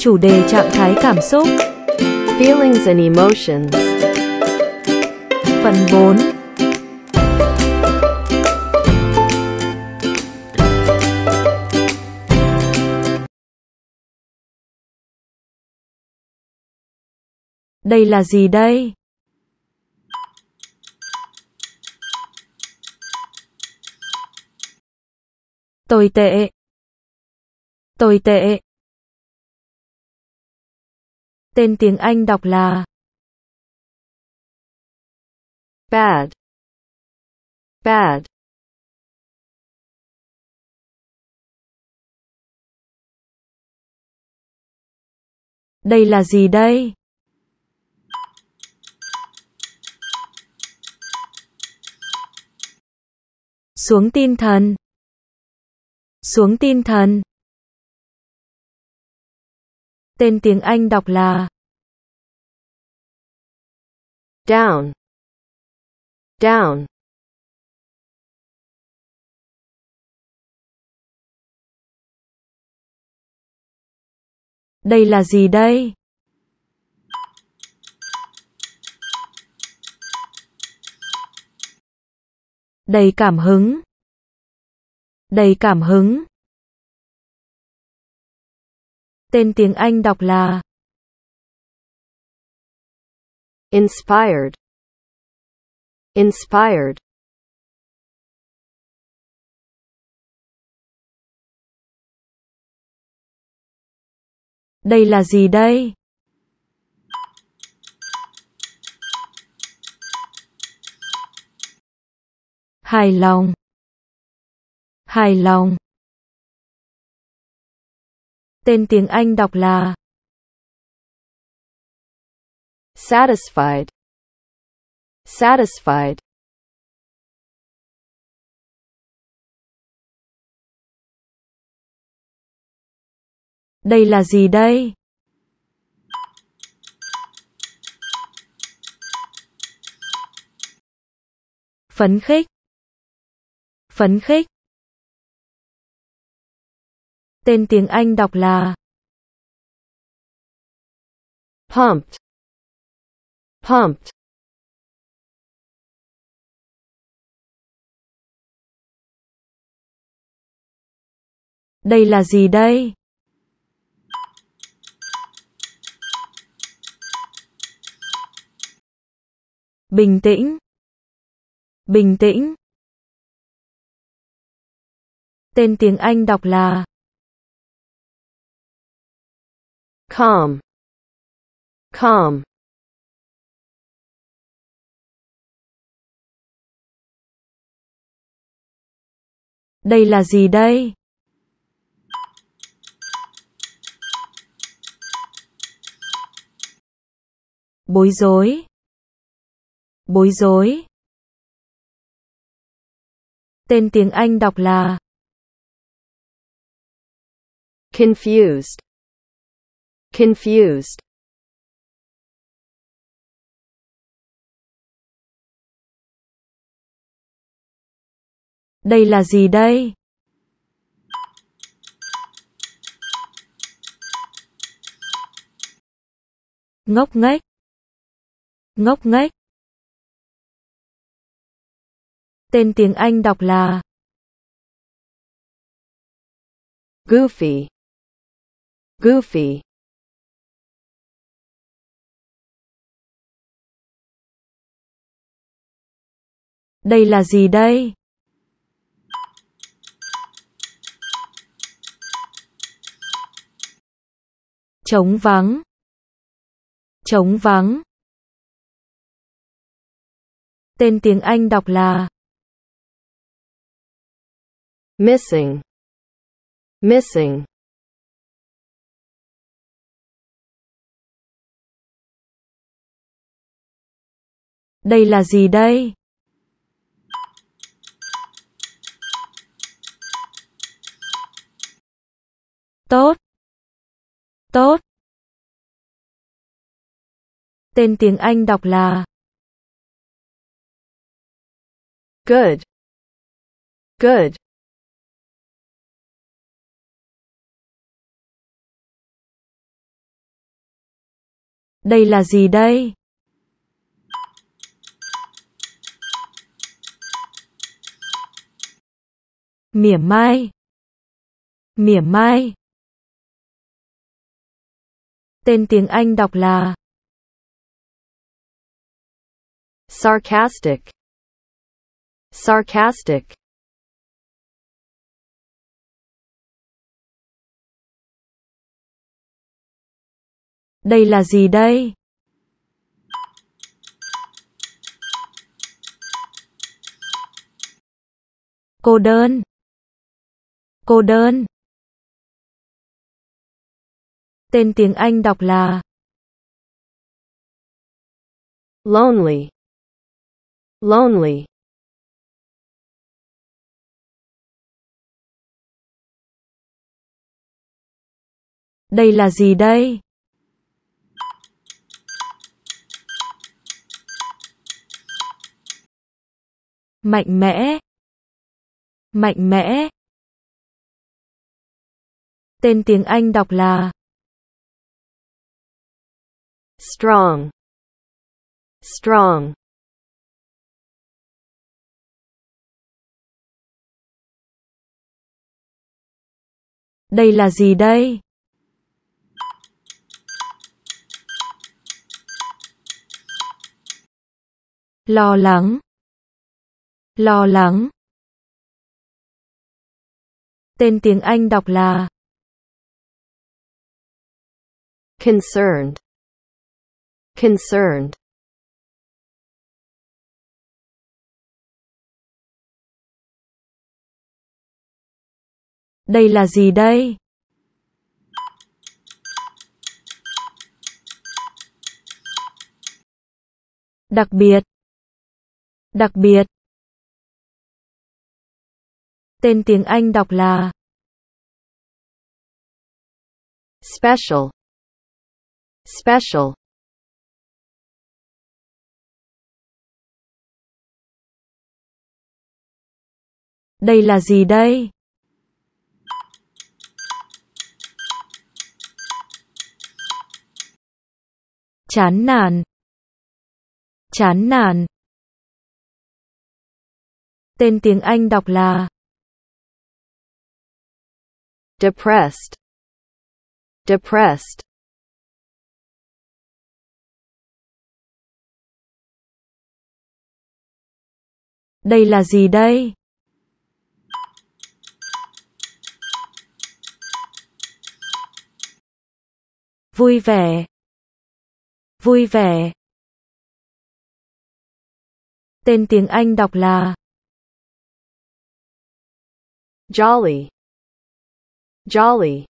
Chủ đề trạng thái cảm xúc Feelings and Emotions Phần 4 Đây là gì đây? Tồi tệ. Tồi tệ. Tên tiếng Anh đọc là bad bad Đây là gì đây? Xuống tin thần. Xuống tin thần tên tiếng Anh đọc là down down Đây là gì đây? Đầy cảm hứng. Đầy cảm hứng. Tên tiếng Anh đọc là Inspired Inspired Đây là gì đây? Hài lòng. Hài lòng. Tên tiếng Anh đọc là Satisfied. Satisfied. Đây là gì đây? Phấn khích. Phấn khích. Tên tiếng Anh đọc là Pumped. Pumped. Đây là gì đây? Bình tĩnh. Bình tĩnh. Tên tiếng Anh đọc là calm calm đây là gì đây bối rối bối rối tên tiếng anh đọc là confused confused Đây là gì đây? Ngốc nghếch. Ngốc nghếch. Tên tiếng Anh đọc là Goofy. Goofy. Đây là gì đây? Trống vắng. Trống vắng. Tên tiếng Anh đọc là Missing. Missing. Đây là gì đây? Tốt. Tốt. Tên tiếng Anh đọc là Good. Good. Đây là gì đây? Mỉa mai. Mỉa mai. Tên tiếng Anh đọc là sarcastic sarcastic Đây là gì đây? Cô đơn. Cô đơn. Tên tiếng Anh đọc là Lonely. Lonely. Đây là gì đây? Mạnh mẽ. Mạnh mẽ. Tên tiếng Anh đọc là strong strong Đây là gì đây? Lo lắng. Lo lắng. Tên tiếng Anh đọc là concerned concerned Đây là gì đây? Đặc biệt. Đặc biệt. Tên tiếng Anh đọc là Special. Special. Đây là gì đây? Chán nản. Chán nản. Tên tiếng Anh đọc là Depressed. Depressed. Đây là gì đây? vui vẻ vui vẻ tên tiếng anh đọc là jolly jolly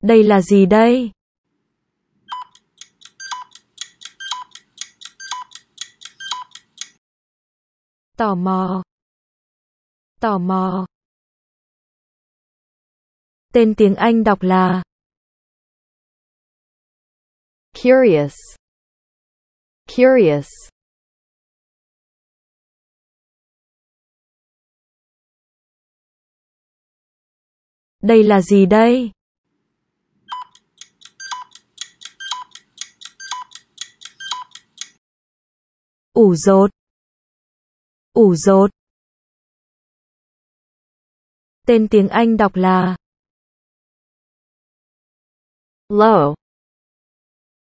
đây là gì đây tò mò Tò mò. Tên tiếng Anh đọc là Curious. Curious. Đây là gì đây? ủ rột ủ rột tên tiếng Anh đọc là low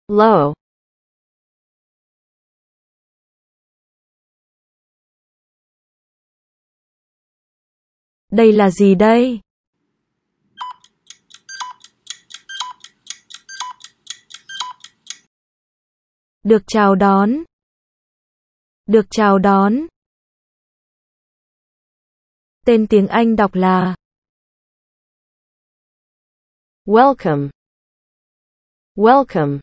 low Đây là gì đây? Được chào đón. Được chào đón. Tên tiếng Anh đọc là Welcome. Welcome.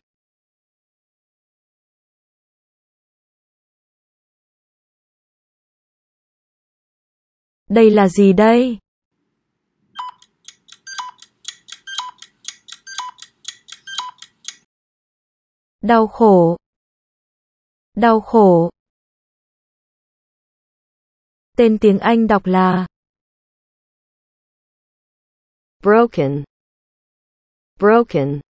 Đây là gì đây? Đau khổ. Đau khổ. Tên tiếng Anh đọc là broken broken